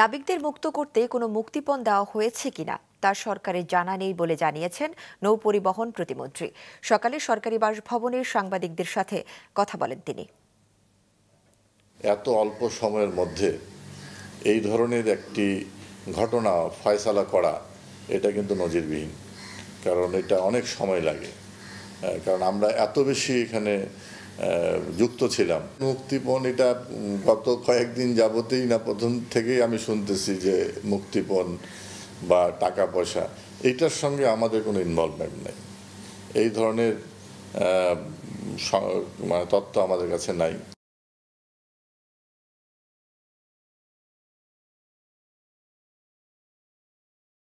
নাবিকদের মুক্ত করতে কোনো মুক্তিপণ দেওয়া হয়েছে কিনা তা সরকারের জানা নেই বলে জানিয়েছেন নৌপরিবহন প্রতিমন্ত্রী সকালে সরকারি বাসভবনের সাংবাদিকদের সাথে কথা বলেন তিনি এত অল্প সময়ের মধ্যে এই ধরনের একটি ঘটনা ফয়সালা করা এটা কিন্তু নজিরবিহীন কারণ এটা অনেক সময় লাগে কারণ আমরা এত বেশি এখানে যুক্ত ছিলাম মুক্তিপণ এটা গত কয়েকদিন যাবতেই না প্রথম থেকেই আমি শুনতেছি যে মুক্তিপণ বা টাকা পয়সা এইটার সঙ্গে আমাদের কোনো ইনভলভমেন্ট নেই এই ধরনের মানে তথ্য আমাদের কাছে নাই